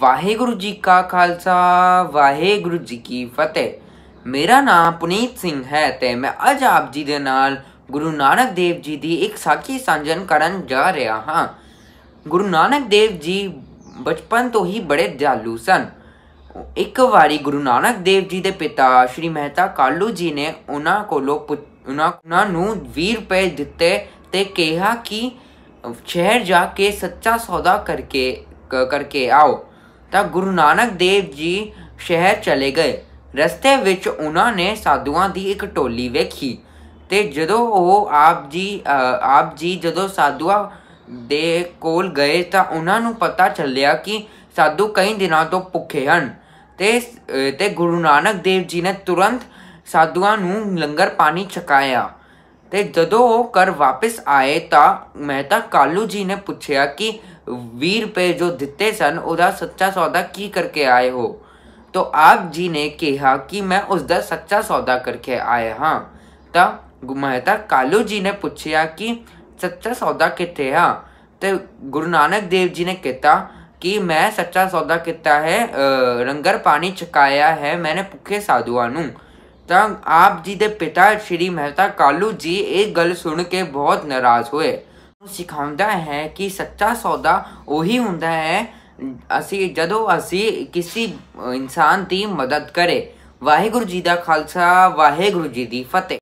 ਵਾਹਿਗੁਰੂ ਜੀ ਕਾ ਖਾਲਸਾ ਵਾਹਿਗੁਰੂ ਜੀ ਕੀ ਫਤਿਹ ਮੇਰਾ ਨਾਮ ਪੁਨੀਤ ਸਿੰਘ ਹੈ ਤੇ ਮੈਂ ਅੱਜ ਆਪ ਜੀ ਦੇ ਨਾਲ ਗੁਰੂ ਨਾਨਕ ਦੇਵ ਜੀ ਦੀ ਇੱਕ ਸਾਖੀ ਸਾਂਝਣ ਕਰਨ ਜਾ ਰਿਹਾ ਹਾਂ ਗੁਰੂ ਨਾਨਕ ਦੇਵ ਜੀ ਬਚਪਨ ਤੋਂ ਹੀ ਬੜੇ ਦਿਆਲੂ ਸਨ ਇੱਕ ਵਾਰੀ ਗੁਰੂ ਨਾਨਕ ਦੇਵ ਜੀ ਦੇ ਪਿਤਾ ਸ਼੍ਰੀ ਮਹਿਤਾ ਕਾਲੂ ਜੀ ਨੇ ਉਹਨਾਂ ਕੋਲੋਂ ਉਹਨਾਂ ਨੂੰ 20 ਰੁਪਏ ਦਿੱਤੇ ਤੇ ਕਿਹਾ ਕਿ ਸ਼ਹਿਰ ਜਾ ਕੇ ਸੱਚਾ ਸੌਦਾ ਕਰਕੇ ਕਰਕੇ ਆਓ ਤਾਂ ਗੁਰੂ ਨਾਨਕ ਦੇਵ ਜੀ ਸ਼ਹਿਰ ਚਲੇ ਗਏ ਰਸਤੇ ਵਿੱਚ ਉਹਨਾਂ ਨੇ ਸਾਧੂਆਂ ਦੀ ਇੱਕ ਟੋਲੀ ਵੇਖੀ ਤੇ ਜਦੋਂ ਉਹ ਆਪ ਜੀ ਆਪ ਜੀ ਜਦੋਂ ਸਾਧੂਆਂ ਦੇ ਕੋਲ ਗਏ ਤਾਂ ਉਹਨਾਂ ਨੂੰ ਪਤਾ ਚੱਲਿਆ ਕਿ ਸਾਧੂ ਕਈ ਦਿਨਾਂ ਤੋਂ ਭੁੱਖੇ ਹਨ ਤੇ ਤੇ ਗੁਰੂ ਨਾਨਕ ਦੇਵ ਜੀ ਨੇ ਤੁਰੰਤ ਸਾਧੂਆਂ ਨੂੰ ਲੰਗਰ ਪਾਣੀ ਛਕਾਇਆ ਤੇ ਜਦੋਂ ਉਹ ਘਰ ਵਾਪਸ ਆਏ ਤਾਂ ਤਾਂ ਕਾਲੂ ਜੀ ਨੇ ਪੁੱਛਿਆ ਕਿ 20 ਰੁਪਏ ਜੋ ਦਿੱਤੇ ਸਨ ਉਹਦਾ ਸੱਚਾ ਸੌਦਾ ਕੀ ਕਰਕੇ ਆਏ ਹੋ ਤਾਂ ਆਪ ਜੀ ਨੇ ਕਿਹਾ ਕਿ ਮੈਂ ਉਸ ਦਾ ਸੱਚਾ ਸੌਦਾ ਕਰਕੇ ਆਇਆ ਹਾਂ ਤਾਂ ਗੁਮਾਇਤਾ ਕਾਲੂ ਜੀ ਨੇ ਪੁੱਛਿਆ ਕਿ ਸੱਚਾ ਸੌਦਾ ਕਿੱਥੇ ਆ ਤੇ ਗੁਰੂ ਨਾਨਕ ਦੇਵ ਜੀ ਨੇ ਕਿਹਾ ਕਿ ਮੈਂ ਸੱਚਾ ਸੌਦਾ ਕੀਤਾ ਹੈ ਰੰਗਰ ਪਾਣੀ ਚਕਾਇਆ ਹੈ ਮੈਨੇ ਭੁੱਖੇ ਸਾਧੂਆਂ ਨੂੰ ਤਾਂ ਆਪ ਜੀ ਦੇ ਪਿਤਾ ਸ਼੍ਰੀ ਮਹਿਤਾ ਕਾਲੂ ਜੀ ਇਹ ਗੱਲ ਸੁਣ ਕੇ ਬਹੁਤ ਨਾਰਾਜ਼ ਹੋਏ ਉਹ ਸਿਖਾਉਂਦਾ ਹੈ ਕਿ ਸੱਚਾ ਸੌਦਾ ਉਹੀ ਹੁੰਦਾ ਹੈ ਅਸੀਂ ਜਦੋਂ ਅਸੀਂ ਕਿਸੇ ਇਨਸਾਨ ਦੀ ਮਦਦ ਕਰੇ ਵਾਹਿਗੁਰੂ ਜੀ ਦਾ ਖਾਲਸਾ ਵਾਹਿਗੁਰੂ ਜੀ ਦੀ ਫਤਿਹ